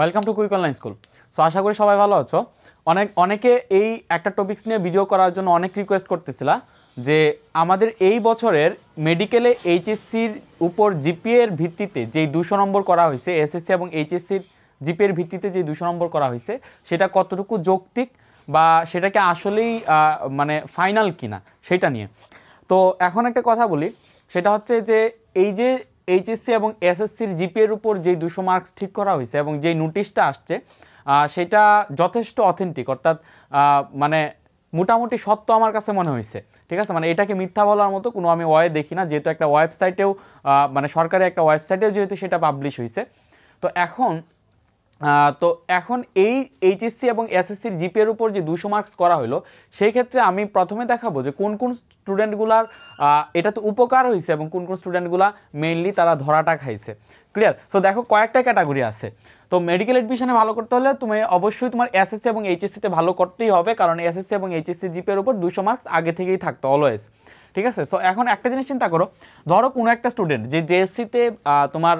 welcome to quick online school so আশা করি সবাই ভালো আছো অনেক অনেকে এই একটা টপিক্স নিয়ে ভিডিও করার জন্য অনেক রিকোয়েস্ট করতেছিল যে আমাদের এই বছরের মেডিকেলে এইচএসসির উপর জিপিএর ভিত্তিতে যেই দুশো নম্বর করা হয়েছে এসএসসি এবং এইচএসসির জিপিএর ভিত্তিতে যে দুশো নম্বর করা হয়েছে সেটা কতটুকু যৌক্তিক বা সেটাকে আসলেই মানে ফাইনাল কিনা সেটা নিয়ে তো এখন একটা কথা বলি সেটা হচ্ছে যে এই যে এইচএসসি এবং এসএসসির জিপিএর উপর যেই দুশো মার্কস ঠিক করা হয়েছে এবং যেই নোটিশটা আসছে সেটা যথেষ্ট অথেন্টিক অর্থাৎ মানে মোটামুটি সত্য আমার কাছে মনে হয়েছে ঠিক আছে মানে এটাকে মিথ্যা বলার মতো কোনো আমি ওয়ে দেখি না যেহেতু একটা ওয়েবসাইটেও মানে সরকারি একটা ওয়েবসাইটেও যেহেতু সেটা পাবলিশ হয়েছে তো এখন তো এখন এই এইচএসসি এবং এসএসসির জিপিএর উপর যে দুশো মার্কস করা হলো সেই ক্ষেত্রে আমি প্রথমে দেখাবো যে কোন কোন স্টুডেন্টগুলার এটা তো উপকার হয়েছে এবং কোন কোন স্টুডেন্টগুলা মেইনলি তারা ধরাটা খাইছে ক্লিয়ার সো দেখো কয়েকটা ক্যাটাগরি আছে তো মেডিকেল এডমিশনে ভালো করতে হলে তুমি অবশ্যই তোমার এসএসসি এবং এইচএসসিতে ভালো করতেই হবে কারণ এসএসসি এবং এইচএসসি জিপিএর উপর দুশো মার্কস আগে থেকেই থাকতো অলওয়েজ ঠিক আছে সো এখন একটা জিনিস চিন্তা করো ধরো কোনো একটা স্টুডেন্ট যে জেএসসিতে তোমার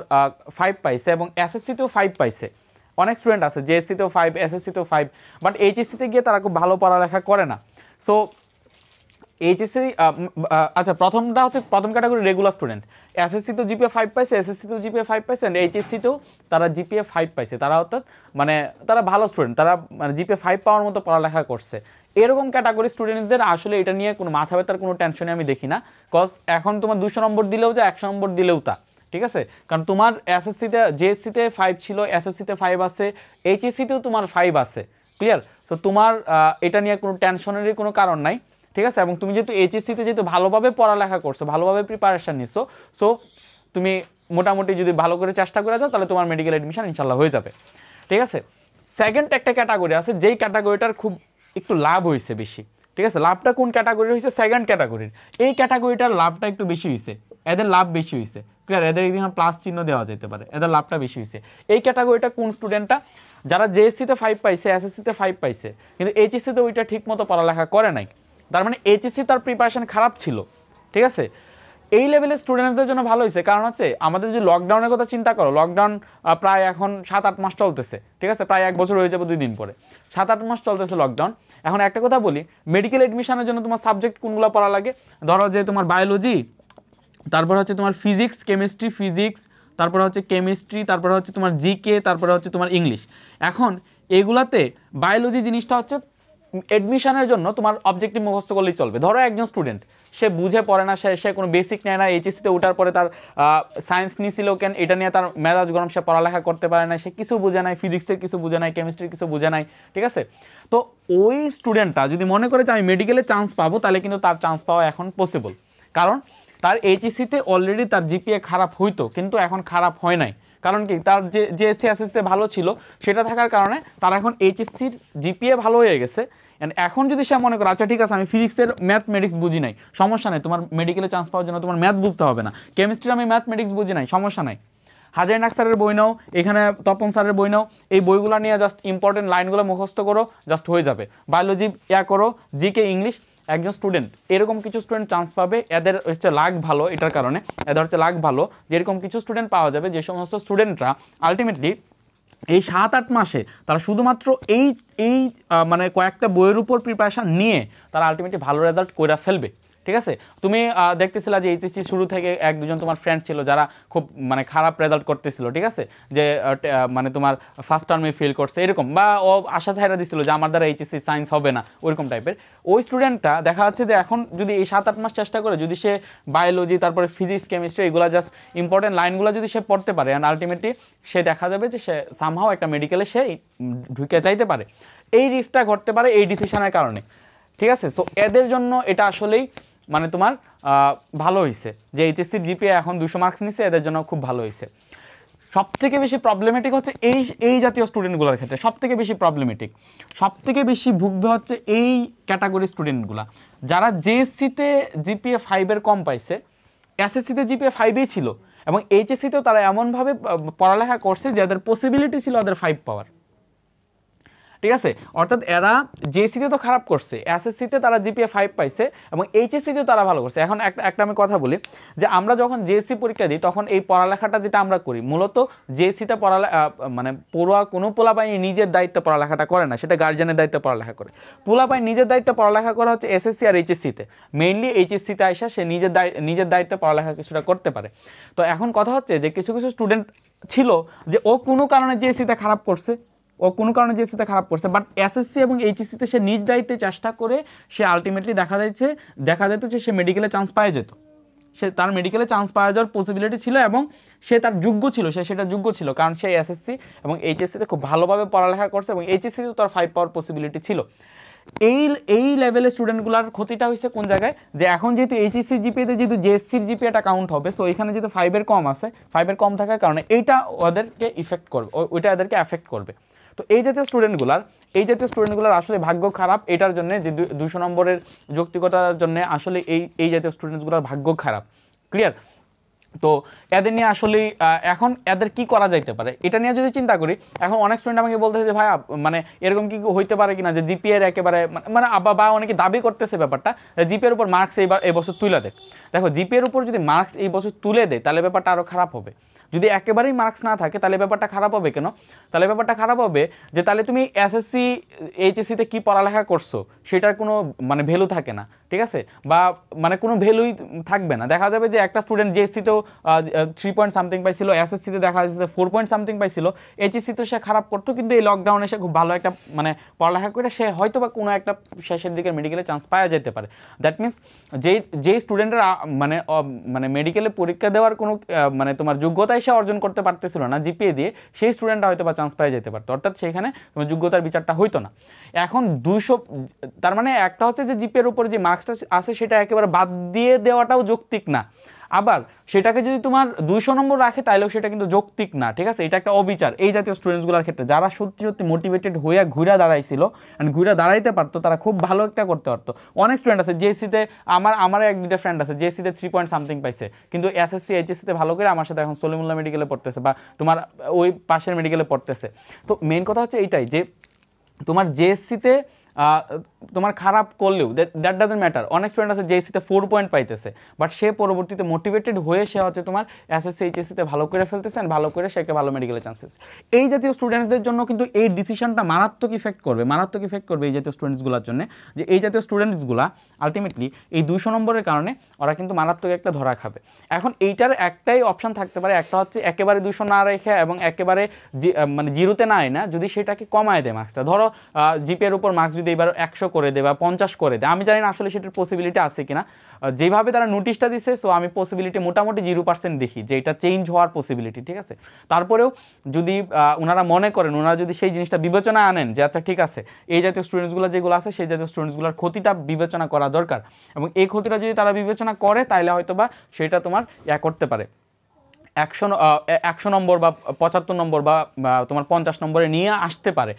ফাইভ পাইছে এবং এসএসসিতেও ফাইভ পাইছে অনেক স্টুডেন্ট আছে তো ফাইভ তো ফাইভ বাট এইচএসসিতে গিয়ে তারা খুব ভালো পড়ালেখা করে না সো এইচএসসি আচ্ছা প্রথমটা হচ্ছে প্রথম ক্যাটাগরি রেগুলার স্টুডেন্ট এসএসসি তো জিপিএ ফাইভ পাইছে এসএসসি তো জিপিএ ফাইভ পাইছে অ্যান্ড তো তারা জিপিএ ফাইভ পাইছে তারা অর্থাৎ মানে তারা ভালো স্টুডেন্ট তারা মানে জিপিএ ফাইভ পাওয়ার মতো পড়ালেখা করছে এরকম ক্যাটাগরি স্টুডেন্টদের আসলে এটা নিয়ে কোনো মাথা ব্যথার কোনো টেনশনে আমি দেখি না কজ এখন তোমার দুশো নম্বর দিলেও যা একশো নম্বর দিলেও তা ঠিক আছে কারণ তোমার এসএসসিতে জিএসসিতে ফাইভ ছিল এসএসসিতে ফাইভ আছে এইচএসসিতেও তোমার ফাইভ আছে ক্লিয়ার তো তোমার এটা নিয়ে কোনো টেনশনেরই কোনো কারণ নাই ঠিক আছে এবং তুমি যেহেতু এইচএসসিতে যেহেতু ভালোভাবে পড়ালেখা করছো ভালোভাবে প্রিপারেশান নিচ্ছো সো তুমি মোটামুটি যদি ভালো করে চেষ্টা করে যাও তাহলে তোমার মেডিকেল অ্যাডমিশন ইনশাল্লাহ হয়ে যাবে ঠিক আছে সেকেন্ড একটা ক্যাটাগরি আছে যেই ক্যাটাগরিটার খুব একটু লাভ হয়েছে বেশি ঠিক আছে লাভটা কোন ক্যাটাগরি হয়েছে সেকেন্ড ক্যাটাগরির এই ক্যাটাগরিটার লাভটা একটু বেশি হয়েছে এদের লাভ বেশি হয়েছে ক্লিয়ার এদের এখানে প্লাস চিহ্ন দেওয়া যেতে পারে এদের লাভটা বেশি হয়েছে এই ক্যাটাগরিটা কোন স্টুডেন্টটা যারা জেএসসিতে ফাইভ পাইছে এসএসসিতে ফাইভ পাইছে কিন্তু এইচএসসিতে ওইটা ঠিক মতো পড়ালেখা করে নাই তার মানে এইচএসসি তার প্রিপারেশান খারাপ ছিল ঠিক আছে এই লেভেলের স্টুডেন্টদের জন্য ভালো হয়েছে কারণ হচ্ছে আমাদের যদি লকডাউনের কথা চিন্তা করো লকডাউন প্রায় এখন সাত আট মাস চলতেছে ঠিক আছে প্রায় এক বছর হয়ে যাবে দুই দিন পরে সাত আট মাস চলতেছে লকডাউন এখন একটা কথা বলি মেডিকেল অ্যাডমিশনের জন্য তোমার সাবজেক্ট কোনগুলো পড়া লাগে ধরো যে তোমার বায়োলজি তারপর হচ্ছে তোমার ফিজিক্স কেমিস্ট্রি ফিজিক্স তারপর হচ্ছে কেমিস্ট্রি তারপর হচ্ছে তোমার জিকে তারপরে হচ্ছে তোমার ইংলিশ এখন এগুলাতে বায়োলজি জিনিসটা হচ্ছে অ্যাডমিশনের জন্য তোমার অবজেক্টিভ মুখস্থ করলেই চলবে ধরো একজন স্টুডেন্ট সে বুঝে পড়ে না সে সে কোনো বেসিক নেয় না এইচএসিতে ওঠার পরে তার সায়েন্স নিয়েছিল কেন এটা নিয়ে তার মেজাজ গরম সে পড়ালেখা করতে পারে না সে কিছু বোঝে নাই ফিজিক্সের কিছু বোঝে নাই কেমিস্ট্রির কিছু বোঝে নাই ঠিক আছে তো ওই স্টুডেন্টটা যদি মনে করে যে আমি মেডিকেলে চান্স পাবো তাহলে কিন্তু তার চান্স পাওয়া এখন পসিবল কারণ তার এইচএসিতে e অলরেডি তার জিপিএ খারাপ হইতো কিন্তু এখন খারাপ হয় নাই কারণ কি তার যে জিএসসি এসএসসিতে ভালো ছিল সেটা থাকার কারণে তার এখন এইচএসসির e জিপিএ ভালো হয়ে গেছে অ্যান্ড এখন যদি সে মনে করো আচ্ছা ঠিক আছে আমি ফিজিক্সের ম্যাথমেটিক্স বুঝি নাই সমস্যা নাই তোমার মেডিকেলে চান্স পাওয়ার জন্য তোমার ম্যাথ বুঝতে হবে না কেমিস্ট্রির আমি ম্যাথমেটিক্স বুঝি নাই সমস্যা নাই হাজার নাক স্যারের বই নাও এখানে তপন স্যারের বই নাও এই বইগুলো নিয়ে জাস্ট ইম্পর্টেন্ট লাইনগুলো মুখস্থ করো জাস্ট হয়ে যাবে বায়োলজি ইয়া করো জিকে ইংলিশ একজন স্টুডেন্ট এরকম কিছু স্টুডেন্ট চান্স পাবে এদের হচ্ছে লাগ ভালো এটার কারণে এদের হচ্ছে লাগ ভালো যেরকম কিছু স্টুডেন্ট পাওয়া যাবে যে সমস্ত স্টুডেন্টরা আলটিমেটলি এই সাত আট মাসে তারা শুধুমাত্র এই এই মানে কয়েকটা বইয়ের উপর প্রিপারেশান নিয়ে তারা আলটিমেটলি ভালো রেজাল্ট করে ফেলবে ঠিক আছে তুমি দেখতেছিলা যে এইচএসসি শুরু থেকে এক দুজন তোমার ফ্রেন্ড ছিল যারা খুব মানে খারাপ রেজাল্ট করতেছিল ঠিক আছে যে মানে তোমার ফার্স্ট টার্মে ফিল করছে এরকম বা ও আশা ছাইরা দিছিল যে আমার দ্বারা এইচএসসি সায়েন্স হবে না ওইরকম টাইপের ওই স্টুডেন্টটা দেখা যাচ্ছে যে এখন যদি এই সাত আট মাস চেষ্টা করে যদি সে বায়োলজি তারপরে ফিজিক্স কেমিস্ট্রি এগুলো জাস্ট ইম্পর্টেন্ট লাইনগুলো যদি সে পড়তে পারে অ্যান্ড আলটিমেটলি সে দেখা যাবে যে সে সামহাও একটা মেডিকেলে সে ঢুকে যাইতে পারে এই রিস্কটা ঘটতে পারে এই ডিসিশনের কারণে ঠিক আছে সো এদের জন্য এটা আসলেই মানে তোমার ভালো হয়েছে যে এইচএসসি জিপিএ এখন দুশো মার্কস নিছে এদের জন্য খুব ভালো হয়েছে সব থেকে বেশি প্রবলেমেটিক হচ্ছে এই এই জাতীয় স্টুডেন্টগুলোর ক্ষেত্রে সব থেকে বেশি প্রবলেমেটিক সব থেকে বেশি ভুগবে হচ্ছে এই ক্যাটাগরি স্টুডেন্টগুলা যারা জেএসসিতে জিপিএ ফাইভের কম পাইছে এসএসসিতে জিপিএ ফাইভেই ছিল এবং এইচএসসিতেও তারা এমনভাবে পড়ালেখা করছে যাদের পসিবিলিটি ছিল ওদের ফাইভ পাওয়ার ঠিক আছে অর্থাৎ এরা জেসিতে তো খারাপ করছে এসএসসিতে তারা জিপিএ ফাইভ পাইছে এবং এইচএসসিতেও তারা ভালো করছে এখন একটা একটা আমি কথা বলি যে আমরা যখন জেএসসি পরীক্ষা দিই তখন এই পড়ালেখাটা যেটা আমরা করি মূলত জেএসসিতে পড়ালেখা মানে পড়ুয়া কোনো পোলাপাইনি নিজের দায়িত্ব পড়ালেখাটা করে না সেটা গার্জেনের দায়িত্ব পড়ালেখা করে পোলাপাইন নিজের দায়িত্ব পড়ালেখা করা হচ্ছে এসএসসি আর এইচএসসিতে মেইনলি এইচএসসিতে আসা সে নিজের নিজের দায়িত্ব পড়ালেখা কিছুটা করতে পারে তো এখন কথা হচ্ছে যে কিছু কিছু স্টুডেন্ট ছিল যে ও কোনো কারণে জেএসসিতে খারাপ করছে ও কোনো কারণে জিএসসিতে খারাপ করছে বাট এসএসসি এবং এইচএসসিতে সে নিজ দায়িত্বে চেষ্টা করে সে আলটিমেটলি দেখা যাচ্ছে দেখা যেত যে সে মেডিকেলে চান্স পাওয়া যেত সে তার মেডিকেলে চান্স পাওয়া যাওয়ার পসিবিলিটি ছিল এবং সে তার যোগ্য ছিল সে সেটা যোগ্য ছিল কারণ সে এসএসসি এবং এইচএসসিতে খুব ভালোভাবে পড়ালেখা করছে এবং এইচএসসিতে তার ফাইভ পাওয়ার পসিবিলিটি ছিল এই এই লেভেলের স্টুডেন্টগুলোর ক্ষতিটা হয়েছে কোন জায়গায় যে এখন যেহেতু এইচএসসি জিপিএতে যেহেতু জেএসসির জিপিএটা কাউন্ট হবে সো এখানে যেহেতু ফাইভের কম আছে ফাইভের কম থাকার কারণে এইটা ওদেরকে ইফেক্ট করবে ওইটা ওদেরকে অ্যাফেক্ট করবে তো এই জাতীয় স্টুডেন্টগুলার এই জাতীয় স্টুডেন্টগুলার আসলে ভাগ্য খারাপ এটার জন্য যে দুশো নম্বরের যৌক্তিকতার জন্য আসলে এই এই জাতীয় স্টুডেন্টসগুলার ভাগ্য খারাপ ক্লিয়ার তো এদের নিয়ে আসলে এখন এদের কি করা যাইতে পারে এটা নিয়ে যদি চিন্তা করি এখন অনেক স্টুডেন্ট আমাকে বলতেছে যে ভাইয়া মানে এরকম কি হইতে পারে কিনা যে জিপিএর একেবারে মানে, মানে আব্বা বা অনেকে দাবি করতেছে ব্যাপারটা জিপিএর উপর মার্কস এইবার এবছর তুলে দেয় দেখো জিপিএর উপর যদি মার্কস এই বছর তুলে দেয় তাহলে ব্যাপারটা আরও খারাপ হবে যদি একেবারেই মার্কস না থাকে তাহলে ব্যাপারটা খারাপ হবে কেন তাহলে ব্যাপারটা খারাপ হবে যে তাহলে তুমি এসএসসি এইচএসসিতে কী পড়ালেখা করছো সেটার কোনো মানে ভ্যালু থাকে না ঠিক আছে বা মানে কোনো ভ্যালুই থাকবে না দেখা যাবে যে একটা স্টুডেন্ট জেএসসিতেও থ্রি পয়েন্ট সামথিং পাইছিল এসএসসিতে দেখা যাচ্ছে ফোর পয়েন্ট সামথিং পাইছিল এইচএসসিতে সে খারাপ করতো কিন্তু এই লকডাউনে সে খুব ভালো একটা মানে পড়ালেখা করে সে হয়তো বা কোনো একটা শেষের দিকে মেডিকেলে চান্স পাওয়া যেতে পারে দ্যাট মিনস যেই যেই স্টুডেন্টের মানে মানে মেডিকেলে পরীক্ষা দেওয়ার কোনো মানে তোমার যোগ্যতাই সে অর্জন করতে পারতেছিল না জিপিএ দিয়ে সেই স্টুডেন্টরা হয়তো বা চান্স পাওয়া যেতে পারতো অর্থাৎ সেখানে তোমার যোগ্যতার বিচারটা হইতো না এখন দুশো তার মানে একটা হচ্ছে যে জিপিএর উপর যে মার্কস ড্রাগসটা আছে সেটা একেবারে বাদ দিয়ে দেওয়াটাও যৌক্তিক না আবার সেটাকে যদি তোমার দুইশো নম্বর রাখে তাহলেও সেটা কিন্তু যৌক্তিক না ঠিক আছে এটা একটা অবিচার এই জাতীয় স্টুডেন্টসগুলোর ক্ষেত্রে যারা সত্যি সত্যি মোটিভেটেড হয়ে ঘুরে দাঁড়াইছিল অ্যান্ড ঘুরে দাঁড়াইতে পারতো তারা খুব ভালো একটা করতে পারতো অনেক স্টুডেন্ট আছে জেএসিতে আমার আমার এক দুটা ফ্রেন্ড আছে জেএসিতে থ্রি পয়েন্ট সামথিং পাইছে কিন্তু এসএসসি এইচএসিতে ভালো করে আমার সাথে এখন সলিমুল্লাহ মেডিকেলে পড়তেছে বা তোমার ওই পাশের মেডিকেলে পড়তেছে তো মেন কথা হচ্ছে এইটাই যে তোমার জেএসসিতে তোমার খারাপ করলেও দ্যাট ডাজেন্ট ম্যাটার অনেক স্টুডেন্ট আছে জেএসিতে ফোর পয়েন্ট পাইতেছে বাট সে পরবর্তীতে মোটিভেটেড হয়ে সে হচ্ছে তোমার এসএসসি এইচএসসিতে ভালো করে ফেলতেছে ভালো করে সে একটা ভালো মেডিকেলে চান্স পেয়েছে এই জাতীয় স্টুডেন্টদের জন্য কিন্তু এই ডিসিশনটা মারাত্মক ইফেক্ট করবে মারাত্মক ইফেক্ট করবে এই জাতীয় স্টুডেন্টসগুলোর জন্য যে এই জাতীয় স্টুডেন্টসগুলো আলটিমেটলি এই দুশো নম্বরের কারণে ওরা কিন্তু মারাত্মক একটা ধরা খাবে এখন এইটার একটাই অপশান থাকতে পারে একটা হচ্ছে একেবারে দুশো না রেখে এবং একেবারে মানে জিরোতে না আয় না যদি সেটাকে কমায় দেয় মার্কসটা ধরো জিপের উপর মার্কস যদি এবার একশো করে দেয় বা পঞ্চাশ করে দেয় আমি জানি না আসলে সেটার পসিবিলিটি আছে কিনা যেভাবে তারা নোটিশটা দিছে সো আমি পসিবিলিটি মোটামুটি জিরো পার্সেন্ট দেখি যে এটা চেঞ্জ হওয়ার পসিবিলিটি ঠিক আছে তারপরেও যদি ওনারা মনে করেন ওনারা যদি সেই জিনিসটা বিবেচনা আনেন যে আচ্ছা ঠিক আছে এই জাতীয় স্টুডেন্টসগুলো যেগুলো আছে সেই জাতীয় স্টুডেন্টসগুলোর ক্ষতিটা বিবেচনা করা দরকার এবং এই ক্ষতিটা যদি তারা বিবেচনা করে তাহলে হয়তো বা সেটা তোমার ইয়া করতে পারে একশো একশো নম্বর বা পঁচাত্তর নম্বর বা তোমার পঞ্চাশ নম্বরে নিয়ে আসতে পারে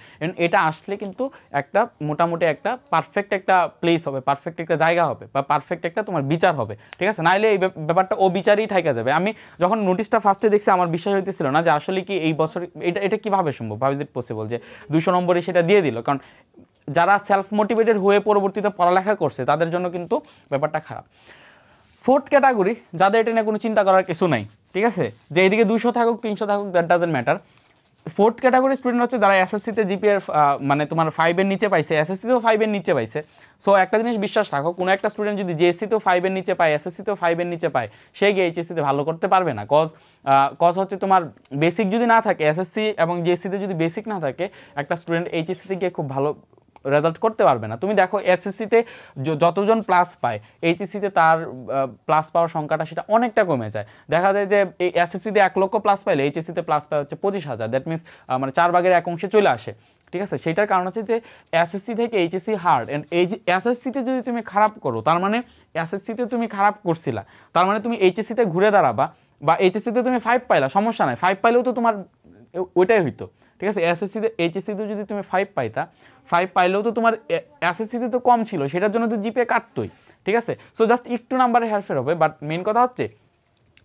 এটা আসলে কিন্তু একটা মোটামুটি একটা পারফেক্ট একটা প্লেস হবে পারফেক্ট একটা জায়গা হবে বা পারফেক্ট একটা তোমার বিচার হবে ঠিক আছে নাইলে এই ব্যাপারটা ও বিচারেই থাকা যাবে আমি যখন নোটিশটা ফার্স্টে দেখছি আমার বিশ্বাস হইতেছিল না যে আসলে কি এই বছর এটা এটা কীভাবে সম্ভব ভাবে ইট পসিবল যে দুশো নম্বরে সেটা দিয়ে দিল কারণ যারা সেলফ মোটিভেটেড হয়ে পরবর্তীতে পড়ালেখা করছে তাদের জন্য কিন্তু ব্যাপারটা খারাপ ফোর্থ ক্যাটাগরি যাদের এটা নিয়ে কোনো চিন্তা করার কিছু নাই ঠিক আছে যে এইদিকে দুশো থাকুক তিনশো থাকুক that doesn't matter fourth category student হচ্ছে যারা এসএসসিতে জিপিএর মানে তোমার ফাইভের নিচে পাইছে এসএসসিতেও ফাইভের নিচে পাইছে সো একটা জিনিস বিশ্বাস রাখো কোনো একটা স্টুডেন্ট যদি জিএসসিতেও ফাইভের নিচে পায় এসএসসিতেও ফাইভের নিচে পায় সে গিয়ে এইচএসসিতে ভালো করতে পারবে না কজ কজ হচ্ছে তোমার বেসিক যদি না থাকে এসএসসি এবং জিএসসিতে যদি বেসিক না থাকে একটা স্টুডেন্ট এইচএসসিতে গিয়ে খুব ভালো রেজাল্ট করতে পারবে না তুমি দেখো এসএসসিতে যতজন প্লাস পায় এইচএসসিতে তার প্লাস পাওয়ার সংখ্যাটা সেটা অনেকটা কমে যায় দেখা যায় যে এই এসএসসিতে এক লক্ষ প্লাস পাইলে এইচএসসিতে প্লাস পায় হচ্ছে পঁচিশ হাজার দ্যাট মিনস মানে চার ভাগের এক অংশে চলে আসে ঠিক আছে সেটার কারণ হচ্ছে যে এসএসসি থেকে এইচএসসি হার্ড অ্যান্ড এই যে এসএসসিতে যদি তুমি খারাপ করো তার মানে এসএসসিতে তুমি খারাপ করছিলা তার মানে তুমি এইচএসসিতে ঘুরে দাঁড়াবা বা এইচএসসিতে তুমি ফাইভ পাইলা সমস্যা নাই ফাইভ পাইলেও তো তোমার ওইটাই হইতো ঠিক আছে এসএসসিতে এইচএসসিতে যদি তুমি ফাইভ পাইতা ফাইভ পাইলেও তো তোমার এসএসসিতে তো কম ছিল সেটার জন্য তো জিপে কাটতোই ঠিক আছে সো জাস্ট একটু নাম্বারে হেরফের হবে বাট মেন কথা হচ্ছে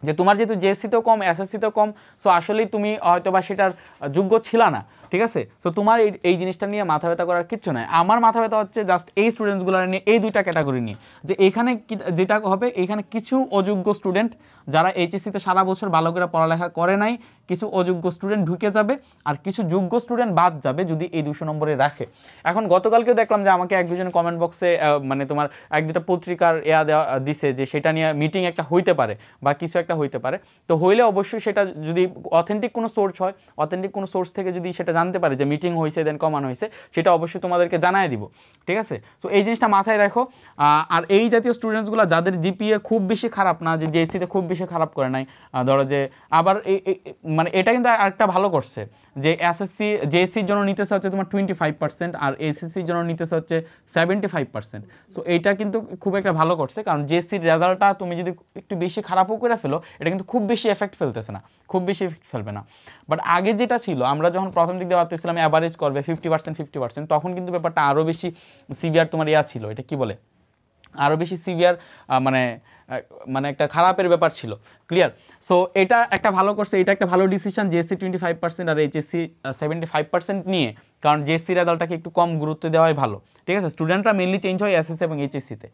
যে তোমার যেহেতু জেএসসিতেও কম এসএসসিতেও কম সো আসলেই তুমি হয়তো বা সেটার যোগ্য ছিল না ঠিক আছে সো তোমার এই এই জিনিসটা নিয়ে মাথা ব্যথা করার কিচ্ছু নয় আমার মাথা ব্যথা হচ্ছে জাস্ট এই স্টুডেন্টসগুলো নিয়ে এই দুইটা ক্যাটাগরি নিয়ে যে এখানে যেটা হবে এখানে কিছু অযোগ্য স্টুডেন্ট যারা এইচএসসিতে সারা বছর ভালো করে পড়ালেখা করে নাই কিছু অযোগ্য স্টুডেন্ট ঢুকে যাবে আর কিছু যোগ্য স্টুডেন্ট বাদ যাবে যদি এই দুশো নম্বরে রাখে এখন গতকালকেও দেখলাম যে আমাকে এক দুজন কমেন্ট বক্সে মানে তোমার এক দুটা পত্রিকার এয়া দেওয়া দিছে যে সেটা নিয়ে মিটিং একটা হইতে পারে বা কিছু একটা হইতে পারে তো হইলে অবশ্যই সেটা যদি অথেন্টিক কোনো সোর্স হয় অথেন্টিক কোনো সোর্স থেকে যদি সেটা জানতে পারি যে মিটিং হয়েছে দেন কমানো হয়েছে সেটা অবশ্যই তোমাদেরকে জানায় দিব ঠিক আছে সো এই জিনিসটা মাথায় রাখো আর এই জাতীয় স্টুডেন্টসগুলো যাদের জিপিএ খুব বেশি খারাপ না যে জেএসিতে খুব বেশি খারাপ করে নাই ধরো যে আবার এই মানে এটা কিন্তু আরেকটা ভালো করছে যে এসএসসি জেএসসির জন্য নিতেছে হচ্ছে তোমার টোয়েন্টি ফাইভ পার্সেন্ট আর এসএসসির জন্য নিতেছে হচ্ছে সেভেন্টি ফাইভ পার্সেন্ট সো এইটা কিন্তু খুব একটা ভালো করছে কারণ জেএসসির রেজাল্টটা তুমি যদি একটু বেশি খারাপও করে ফেলো এটা কিন্তু খুব বেশি এফেক্ট ফেলতেছে না খুব বেশি এফেক্ট ফেলবে না বাট আগে যেটা ছিল আমরা যখন প্রথম দেওয়াতে ইসলামে অ্যাভারেজ করবে ফিফটি পার্সেন্ট ফিফটি পার্সেন্ট তখন কিন্তু ব্যাপারটা আরও বেশি সিভিয়ার তোমার ইয়া ছিল এটা কি বলে আরও বেশি সিভিয়ার মানে মানে একটা খারাপের ব্যাপার ছিল ক্লিয়ার সো এটা একটা ভালো করছে এটা একটা ভালো decision JSC twenty five percent আর এইচএসসি সেভেন্টি ফাইভ পার্সেন্ট নিয়ে কারণ জেএসসি রেজাল্টটাকে একটু কম গুরুত্ব দেওয়াই ভালো ঠিক আছে স্টুডেন্টরা মেনলি চেঞ্জ হয় এসএসসি এবং এইচএসসিতে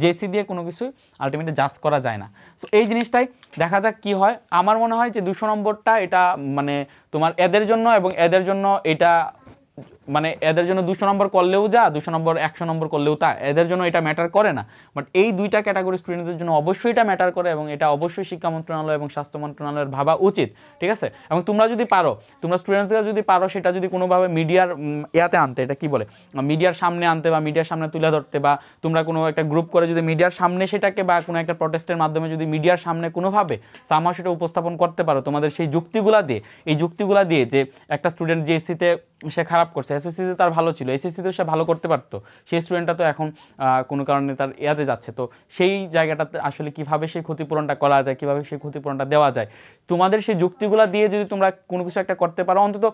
জেএসসি দিয়ে কোনো কিছুই আলটিমেটলি জাজ করা যায় না সো এই জিনিসটাই দেখা যাক কি হয় আমার মনে হয় যে দুশো নম্বরটা এটা মানে তোমার এদের জন্য এবং এদের জন্য এটা মানে এদের জন্য দুশো নম্বর করলেও যা দুশো নম্বর একশো নম্বর করলেও তা এদের জন্য এটা ম্যাটার করে না বাট এই দুইটা ক্যাটাগরি স্টুডেন্টদের জন্য অবশ্যই এটা ম্যাটার করে এবং এটা অবশ্যই শিক্ষা মন্ত্রণালয় এবং স্বাস্থ্য মন্ত্রণালয়ের ভাবা উচিত ঠিক আছে এবং তোমরা যদি পারো তোমরা স্টুডেন্টসরা যদি পারো সেটা যদি কোনোভাবে মিডিয়ার ইয়াতে আনতে এটা কি বলে মিডিয়ার সামনে আনতে বা মিডিয়ার সামনে তুলে ধরতে বা তোমরা কোনো একটা গ্রুপ করে যদি মিডিয়ার সামনে সেটাকে বা কোনো একটা প্রটেস্টের মাধ্যমে যদি মিডিয়ার সামনে কোনোভাবে সামা সেটা উপস্থাপন করতে পারো তোমাদের সেই যুক্তিগুলা দিয়ে এই যুক্তিগুলা দিয়ে যে একটা স্টুডেন্ট জিএসসিতে সে খারাপ করছে এসএসসিতে তার ভালো ছিল এসএসসিতেও সে ভালো করতে পারতো সেই স্টুডেন্টটা তো এখন কোনো কারণে তার ইয়াতে যাচ্ছে তো সেই জায়গাটাতে আসলে কিভাবে সেই ক্ষতিপূরণটা করা যায় কিভাবে সেই ক্ষতিপূরণটা দেওয়া যায় তোমাদের সেই যুক্তিগুলো দিয়ে যদি তোমরা কোনো কিছু একটা করতে পারো অন্তত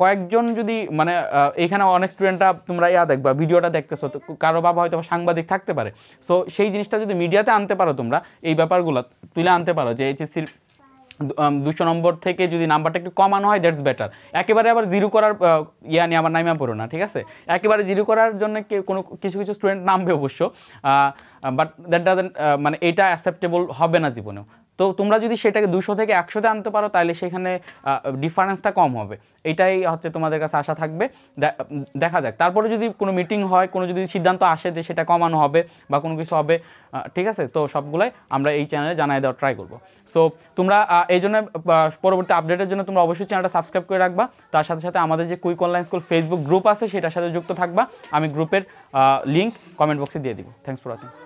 কয়েকজন যদি মানে এখানে অনেক স্টুডেন্টরা তোমরা ইয়া দেখবা ভিডিওটা দেখতেছো তো কারো বাবা হয়তো সাংবাদিক থাকতে পারে সো সেই জিনিসটা যদি মিডিয়াতে আনতে পারো তোমরা এই ব্যাপারগুলো তুলে আনতে পারো যে এইচএসসির দুশো নম্বর থেকে যদি নাম্বারটা একটু কমানো হয় দ্যাটস বেটার একেবারে আবার জিরো করার ইয়া নিয়ে আমার নামিয়া পড়ো না ঠিক আছে একেবারে জিরো করার জন্য কোনো কিছু কিছু স্টুডেন্ট নামবে অবশ্য বাট দ্যাট ডাজেন্ট মানে এটা অ্যাকসেপ্টেবল হবে না জীবনেও তো তোমরা যদি সেটাকে দুশো থেকে একশোতে আনতে পারো তাহলে সেখানে ডিফারেন্সটা কম হবে এটাই হচ্ছে তোমাদের কাছে আশা থাকবে দেখা যাক তারপরে যদি কোনো মিটিং হয় কোনো যদি সিদ্ধান্ত আসে যে সেটা কমানো হবে বা কোনো কিছু হবে ঠিক আছে তো সবগুলোই আমরা এই চ্যানেলে জানাই দেওয়ার ট্রাই করবো সো তোমরা এই জন্য পরবর্তী আপডেটের জন্য তোমরা অবশ্যই চ্যানেলটা সাবস্ক্রাইব করে রাখবা তার সাথে সাথে আমাদের যে quick online school Facebook group আছে সেটার সাথে যুক্ত থাকবা আমি গ্রুপের লিঙ্ক কমেন্ট বক্সে দিয়ে দিব থ্যাংকস ফর ওয়াচিং